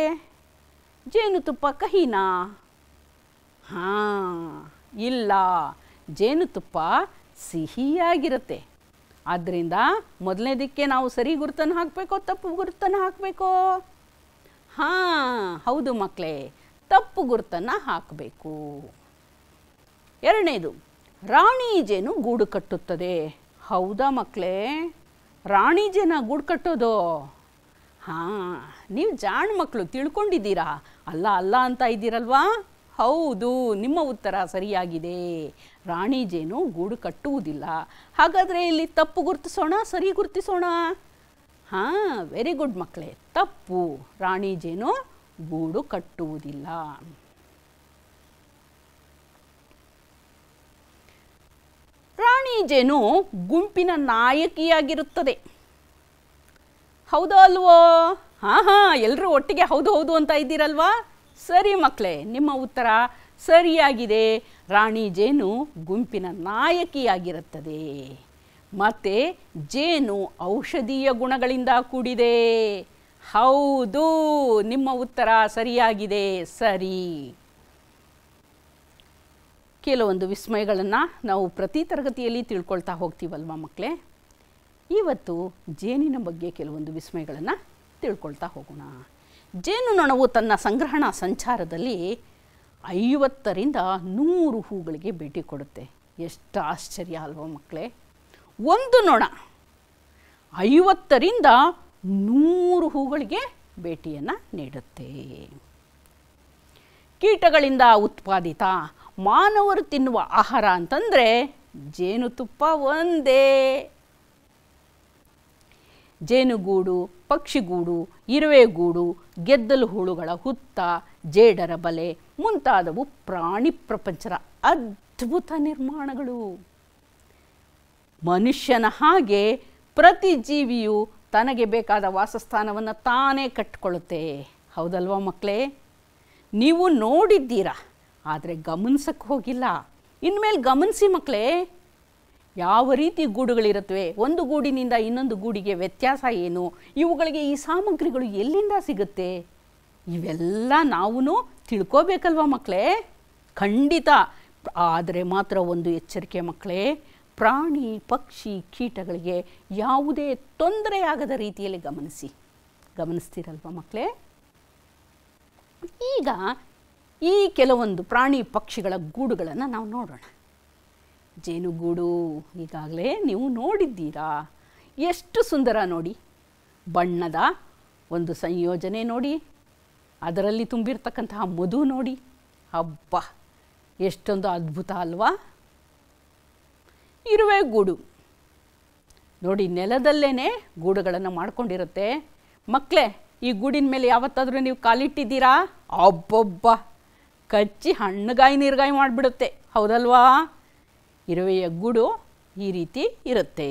ಜೇನುತುಪ್ಪ ಕಹಿನಾ ಹಾಂ ಇಲ್ಲ ಜೇನುತುಪ್ಪ ಸಿಹಿಯಾಗಿರುತ್ತೆ ಆದ್ದರಿಂದ ಮೊದಲನೇದಕ್ಕೆ ನಾವು ಸರಿ ಗುರುತನ್ನು ಹಾಕಬೇಕೋ ತಪ್ಪು ಗುರುತನ್ನು ಹಾಕಬೇಕೋ ಹಾಂ ಹೌದು ಮಕ್ಕಳೇ ತಪ್ಪು ಗುರುತನ್ನು ಹಾಕಬೇಕು ಎರಡನೇದು ರಾಣಿ ಜೇನು ಗೂಡು ಕಟ್ಟುತ್ತದೆ ಹೌದಾ ಮಕ್ಕಳೇ ರಾಣಿಜೇನ ಜನ ಗೂಡು ಕಟ್ಟೋದು ಹಾಂ ನೀವು ಜಾಣ ಮಕ್ಕಳು ತಿಳ್ಕೊಂಡಿದ್ದೀರಾ ಅಲ್ಲ ಅಲ್ಲ ಅಂತ ಇದ್ದೀರಲ್ವಾ ಹೌದು ನಿಮ್ಮ ಉತ್ತರ ಸರಿಯಾಗಿದೆ ರಾಣಿ ಗೂಡು ಕಟ್ಟುವುದಿಲ್ಲ ಹಾಗಾದರೆ ಇಲ್ಲಿ ತಪ್ಪು ಗುರ್ತಿಸೋಣ ಸರಿ ಗುರುತಿಸೋಣ ಹಾಂ ವೆರಿ ಗುಡ್ ಮಕ್ಕಳೇ ತಪ್ಪು ರಾಣಿ ಗೂಡು ಕಟ್ಟುವುದಿಲ್ಲ ರಾಣಿ ಜೇನು ಗುಂಪಿನ ನಾಯಕಿಯಾಗಿರುತ್ತದೆ ಹೌದೋ ಅಲ್ವೋ ಹಾಂ ಹಾಂ ಎಲ್ಲರೂ ಒಟ್ಟಿಗೆ ಹೌದು ಹೌದು ಅಂತ ಇದ್ದೀರಲ್ವಾ ಸರಿ ಮಕ್ಕಳೇ ನಿಮ್ಮ ಉತ್ತರ ಸರಿಯಾಗಿದೆ ರಾಣಿ ಜೇನು ಗುಂಪಿನ ನಾಯಕಿಯಾಗಿರುತ್ತದೆ ಮತ್ತು ಜೇನು ಔಷಧೀಯ ಗುಣಗಳಿಂದ ಕೂಡಿದೆ ಹೌದು ನಿಮ್ಮ ಉತ್ತರ ಸರಿಯಾಗಿದೆ ಸರಿ ಕೆಲವೊಂದು ವಿಸ್ಮಯಗಳನ್ನು ನಾವು ಪ್ರತಿ ತರಗತಿಯಲ್ಲಿ ತಿಳ್ಕೊಳ್ತಾ ಹೋಗ್ತೀವಲ್ವ ಮಕ್ಕಳೇ ಇವತ್ತು ಜೇನಿನ ಬಗ್ಗೆ ಕೆಲವೊಂದು ವಿಸ್ಮಯಗಳನ್ನು ತಿಳ್ಕೊಳ್ತಾ ಹೋಗೋಣ ಜೇನುನೊಣವು ತನ್ನ ಸಂಗ್ರಹಣ ಸಂಚಾರದಲ್ಲಿ ಐವತ್ತರಿಂದ ನೂರು ಹೂಗಳಿಗೆ ಭೇಟಿ ಕೊಡುತ್ತೆ ಎಷ್ಟು ಆಶ್ಚರ್ಯ ಅಲ್ವ ಮಕ್ಕಳೇ ಒಂದು ನೊಣ ಐವತ್ತರಿಂದ ನೂರು ಹೂಗಳಿಗೆ ಭೇಟಿಯನ್ನು ನೀಡುತ್ತೆ ಕೀಟಗಳಿಂದ ಉತ್ಪಾದಿತ ಮಾನವರು ತಿನ್ನುವ ಆಹಾರ ಅಂತಂದರೆ ಜೇನುತುಪ್ಪ ಒಂದೇ ಜೇನುಗೂಡು ಪಕ್ಷಿಗೂಡು ಇರುವೆಗೂಡು ಗೆದ್ದಲು ಹುಳುಗಳ ಹುತ್ತ ಜೇಡರ ಬಲೆ ಮುಂತಾದವು ಪ್ರಾಣಿ ಪ್ರಪಂಚದ ಅದ್ಭುತ ನಿರ್ಮಾಣಗಳು ಮನುಷ್ಯನ ಹಾಗೆ ಪ್ರತಿ ಜೀವಿಯು ತನಗೆ ಬೇಕಾದ ವಾಸಸ್ಥಾನವನ್ನು ತಾನೇ ಕಟ್ಟಿಕೊಳ್ಳುತ್ತೆ ಹೌದಲ್ವಾ ಮಕ್ಕಳೇ ನೀವು ನೋಡಿದ್ದೀರಾ ಆದರೆ ಗಮನಿಸಕ್ಕೆ ಹೋಗಿಲ್ಲ ಇನ್ಮೇಲೆ ಗಮನಿಸಿ ಮಕ್ಕಳೇ ಯಾವ ರೀತಿ ಗೂಡುಗಳಿರುತ್ತವೆ ಒಂದು ಗೂಡಿನಿಂದ ಇನ್ನೊಂದು ಗೂಡಿಗೆ ವ್ಯತ್ಯಾಸ ಏನು ಇವುಗಳಿಗೆ ಈ ಸಾಮಗ್ರಿಗಳು ಎಲ್ಲಿಂದ ಸಿಗುತ್ತೆ ಇವೆಲ್ಲ ನಾವೂ ತಿಳ್ಕೋಬೇಕಲ್ವ ಮಕ್ಕಳೇ ಖಂಡಿತ ಆದರೆ ಮಾತ್ರ ಒಂದು ಎಚ್ಚರಿಕೆ ಮಕ್ಕಳೇ ಪ್ರಾಣಿ ಪಕ್ಷಿ ಕೀಟಗಳಿಗೆ ಯಾವುದೇ ತೊಂದರೆಯಾಗದ ರೀತಿಯಲ್ಲಿ ಗಮನಿಸಿ ಗಮನಿಸ್ತೀರಲ್ವ ಮಕ್ಕಳೇ ಈಗ ಈ ಕೆಲವೊಂದು ಪ್ರಾಣಿ ಪಕ್ಷಿಗಳ ಗೂಡುಗಳನ್ನು ನಾವು ನೋಡೋಣ ಜೇನುಗೂಡು ಈಗಾಗಲೇ ನೀವು ನೋಡಿದ್ದೀರಾ ಎಷ್ಟು ಸುಂದರ ನೋಡಿ ಬಣ್ಣದ ಒಂದು ಸಂಯೋಜನೆ ನೋಡಿ ಅದರಲ್ಲಿ ತುಂಬಿರ್ತಕ್ಕಂತಹ ಮಧು ನೋಡಿ ಹಬ್ಬ ಎಷ್ಟೊಂದು ಅದ್ಭುತ ಅಲ್ವಾ ಇರುವೆ ಗೂಡು ನೋಡಿ ನೆಲದಲ್ಲೇ ಗೂಡುಗಳನ್ನು ಮಾಡ್ಕೊಂಡಿರುತ್ತೆ ಮಕ್ಕಳೇ ಈ ಗೂಡಿನ ಮೇಲೆ ಯಾವತ್ತಾದರೂ ನೀವು ಕಾಲಿಟ್ಟಿದ್ದೀರಾ ಅಬ್ಬೊಬ್ಬ ಕಚ್ಚಿ ಹಣ್ಣುಗಾಯಿ ನೀರುಗಾಯಿ ಮಾಡಿಬಿಡುತ್ತೆ ಹೌದಲ್ವಾ ಇರುವೆಯ ಗೂಡು ಈ ರೀತಿ ಇರುತ್ತೆ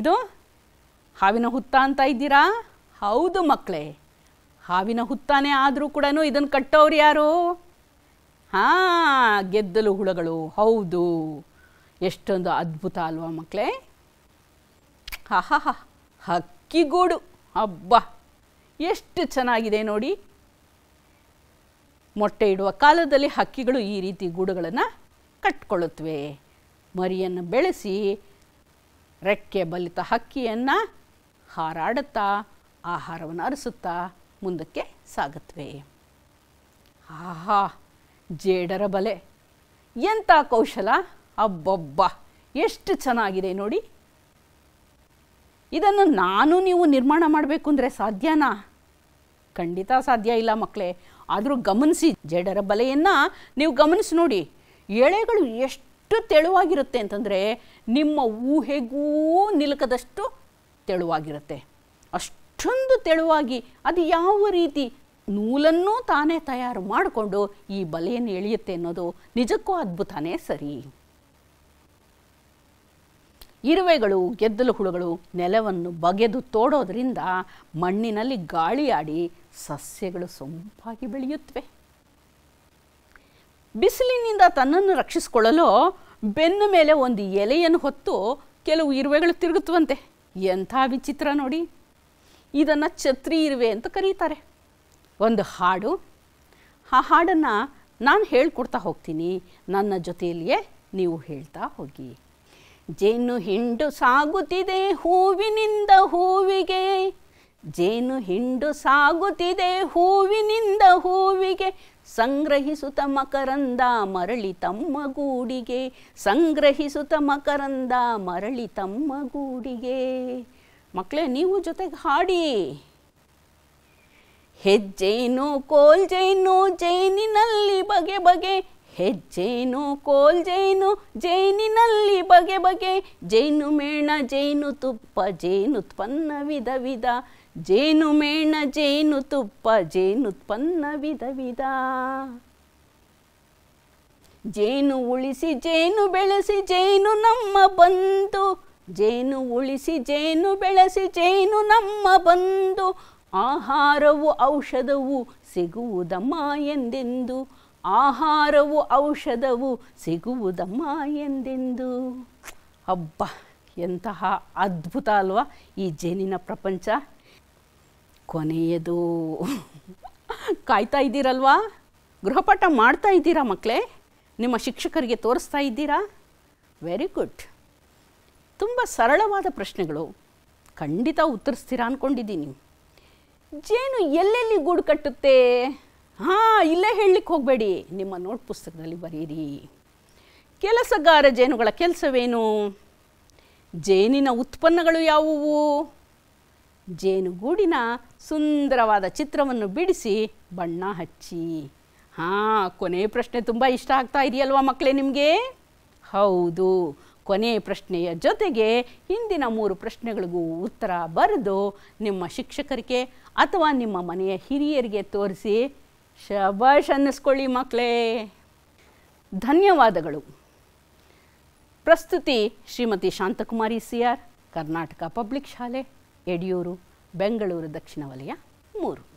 ಇದು ಹಾವಿನ ಹುತ್ತ ಅಂತ ಇದ್ದೀರಾ ಹೌದು ಮಕ್ಕಳೇ ಹಾವಿನ ಹುತ್ತಾನೇ ಆದರೂ ಕೂಡ ಇದನ್ನು ಕಟ್ಟೋರು ಯಾರು ಹಾಂ ಗೆದ್ದಲು ಹುಳುಗಳು ಹೌದು ಎಷ್ಟೊಂದು ಅದ್ಭುತ ಅಲ್ವಾ ಮಕ್ಕಳೇ ಹಾ ಹಾ ಹಕ್ಕಿಗೂಡು ಹಬ್ಬ ಎಷ್ಟು ಚೆನ್ನಾಗಿದೆ ನೋಡಿ ಮೊಟ್ಟೆ ಇಡುವ ಕಾಲದಲ್ಲಿ ಹಕ್ಕಿಗಳು ಈ ರೀತಿ ಗೂಡುಗಳನ್ನು ಕಟ್ಕೊಳ್ಳುತ್ತವೆ ಮರಿಯನ್ನು ಬೆಳೆಸಿ ರೆಕ್ಕೆ ಬಲಿತ ಹಕ್ಕಿಯನ್ನು ಹಾರಾಡುತ್ತಾ ಆಹಾರವನ್ನು ಅರಸುತ್ತಾ ಮುಂದಕ್ಕೆ ಸಾಗುತ್ತವೆ ಆಹಾ ಜೇಡರ ಬಲೆ ಎಂಥ ಕೌಶಲ ಅಬ್ಬೊಬ್ಬ ಎಷ್ಟು ಚೆನ್ನಾಗಿದೆ ನೋಡಿ ಇದನ್ನು ನಾನು ನೀವು ನಿರ್ಮಾಣ ಮಾಡಬೇಕು ಅಂದರೆ ಸಾಧ್ಯನಾ ಖಂಡಿತ ಸಾಧ್ಯ ಇಲ್ಲ ಮಕ್ಕಳೇ ಆದರೂ ಗಮನಿಸಿ ಜಡರ ಬಲೆಯನ್ನು ನೀವು ಗಮನಿಸಿ ನೋಡಿ ಎಳೆಗಳು ಎಷ್ಟು ತೆಳುವಾಗಿರುತ್ತೆ ಅಂತಂದರೆ ನಿಮ್ಮ ಊಹೆಗೂ ನಿಲುಕದಷ್ಟು ತೆಳುವಾಗಿರುತ್ತೆ ಅಷ್ಟೊಂದು ತೆಳುವಾಗಿ ಅದು ಯಾವ ರೀತಿ ನೂಲನ್ನು ತಾನೇ ತಯಾರು ಮಾಡಿಕೊಂಡು ಈ ಬಲೆಯನ್ನು ಎಳೆಯುತ್ತೆ ಅನ್ನೋದು ನಿಜಕ್ಕೂ ಅದ್ಭುತನೇ ಸರಿ ಇರುವೆಗಳು ಗೆದ್ದಲು ಹುಳುಗಳು ನೆಲವನ್ನು ಬಗೆದು ತೋಡೋದರಿಂದ ಮಣ್ಣಿನಲ್ಲಿ ಗಾಳಿಯಾಡಿ ಸಸ್ಯಗಳು ಸೊಂಪಾಗಿ ಬೆಳೆಯುತ್ತವೆ ಬಿಸಿಲಿನಿಂದ ತನ್ನನ್ನು ರಕ್ಷಿಸಿಕೊಳ್ಳಲು ಬೆನ್ನ ಮೇಲೆ ಒಂದು ಎಲೆಯನ್ನು ಹೊತ್ತು ಕೆಲವು ಇರುವೆಗಳು ತಿರುಗುತ್ತವಂತೆ ಎಂಥ ವಿಚಿತ್ರ ನೋಡಿ ಇದನ್ನು ಛತ್ರಿ ಇರುವೆ ಅಂತ ಕರೀತಾರೆ ಒಂದು ಹಾಡು ಆ ಹಾಡನ್ನು ನಾನು ಹೇಳ್ಕೊಡ್ತಾ ಹೋಗ್ತೀನಿ ನನ್ನ ಜೊತೆಯಲ್ಲಿಯೇ ನೀವು ಹೇಳ್ತಾ ಹೋಗಿ ಜೇನು ಹಿಂಡು ಸಾಗುತ್ತಿದೆ ಹೂವಿನಿಂದ ಹೂವಿಗೆ ಜೇನು ಹಿಂಡು ಸಾಗುತ್ತಿದೆ ಹೂವಿನಿಂದ ಹೂವಿಗೆ ಸಂಗ್ರಹಿಸುತ್ತ ಮಕರಂದ ಮರಳಿ ತಮ್ಮ ಗೂಡಿಗೆ ಸಂಗ್ರಹಿಸುತ್ತ ಮಕರಂದ ಮರಳಿ ತಮ್ಮ ಗೂಡಿಗೆ ಮಕ್ಕಳೇ ನೀವು ಜೊತೆಗೆ ಹಾಡಿ ಹೆಜ್ಜೇನು ಕೋಲ್ಜೇನು ಜೇನಿನಲ್ಲಿ ಬಗೆ ಬಗೆ ಹೆಜ್ಜೇನು ಕೋಲ್ ಜೇನು ಜೈನಿನಲ್ಲಿ ಬಗೆ ಬಗೆ ಜೇನು ಮೇಣ ಜೇನು ತುಪ್ಪ ಜೇನುತ್ಪನ್ನ ವಿಧ ವಿಧ ಜೇನು ಮೇಣ ಜೇನು ತುಪ್ಪ ಜೇನುತ್ಪನ್ನ ವಿಧ ವಿಧ ಜೇನು ಉಳಿಸಿ ಜೇನು ಬೆಳೆಸಿ ಜೇನು ನಮ್ಮ ಬಂದು ಜೇನು ಉಳಿಸಿ ಜೇನು ಬೆಳೆಸಿ ಜೇನು ನಮ್ಮ ಬಂದು ಆಹಾರವು ಔಷಧವು ಸಿಗುವುದಮ್ಮ ಎಂದೆಂದು ಆಹಾರವು ಔಷಧವು ಸಿಗುವುದಮ್ಮ ಎಂದೆಂದು ಹಬ್ಬ ಎಂತಹ ಅದ್ಭುತ ಅಲ್ವಾ ಈ ಜೇನಿನ ಪ್ರಪಂಚ ಕೊನೆಯದು ಕಾಯ್ತಾ ಇದ್ದೀರಲ್ವಾ ಗೃಹಪಾಠ ಮಾಡ್ತಾ ಇದ್ದೀರಾ ಮಕ್ಕಳೇ ನಿಮ್ಮ ಶಿಕ್ಷಕರಿಗೆ ತೋರಿಸ್ತಾ ಇದ್ದೀರಾ ವೆರಿ ಗುಡ್ ತುಂಬ ಸರಳವಾದ ಪ್ರಶ್ನೆಗಳು ಖಂಡಿತ ಉತ್ತರಿಸ್ತೀರಾ ಅಂದ್ಕೊಂಡಿದ್ದೀನಿ ಜೇನು ಎಲ್ಲೆಲ್ಲಿ ಗೂಡು ಕಟ್ಟುತ್ತೆ ಹಾಂ ಇಲ್ಲೇ ಹೇಳಲಿಕ್ಕೆ ಹೋಗಬೇಡಿ ನಿಮ್ಮ ನೋಟ್ ಪುಸ್ತಕದಲ್ಲಿ ಬರೀರಿ ಕೆಲಸಗಾರ ಜೇನುಗಳ ಕೆಲಸವೇನು ಜೇನಿನ ಉತ್ಪನ್ನಗಳು ಯಾವುವು ಜೇನುಗೂಡಿನ ಸುಂದರವಾದ ಚಿತ್ರವನ್ನು ಬಿಡಿಸಿ ಬಣ್ಣ ಹಚ್ಚಿ ಹಾಂ ಕೊನೆಯ ಪ್ರಶ್ನೆ ತುಂಬ ಇಷ್ಟ ಆಗ್ತಾ ಇದೆಯಲ್ವಾ ಮಕ್ಕಳೇ ನಿಮಗೆ ಹೌದು ಕೊನೆಯ ಪ್ರಶ್ನೆಯ ಜೊತೆಗೆ ಹಿಂದಿನ ಮೂರು ಪ್ರಶ್ನೆಗಳಿಗೂ ಉತ್ತರ ಬರೆದು ನಿಮ್ಮ ಶಿಕ್ಷಕರಿಗೆ ಅಥವಾ ನಿಮ್ಮ ಮನೆಯ ಹಿರಿಯರಿಗೆ ತೋರಿಸಿ ಶಬಾಷ್ ಅನ್ನಿಸ್ಕೊಳ್ಳಿ ಮಕ್ಕಳೇ ಧನ್ಯವಾದಗಳು ಪ್ರಸ್ತುತಿ Shrimati Shantakumari C R Karnataka public ಶಾಲೆ ಯಡಿಯೂರು ಬೆಂಗಳೂರು ದಕ್ಷಿಣ ವಲಯ ಮೂರು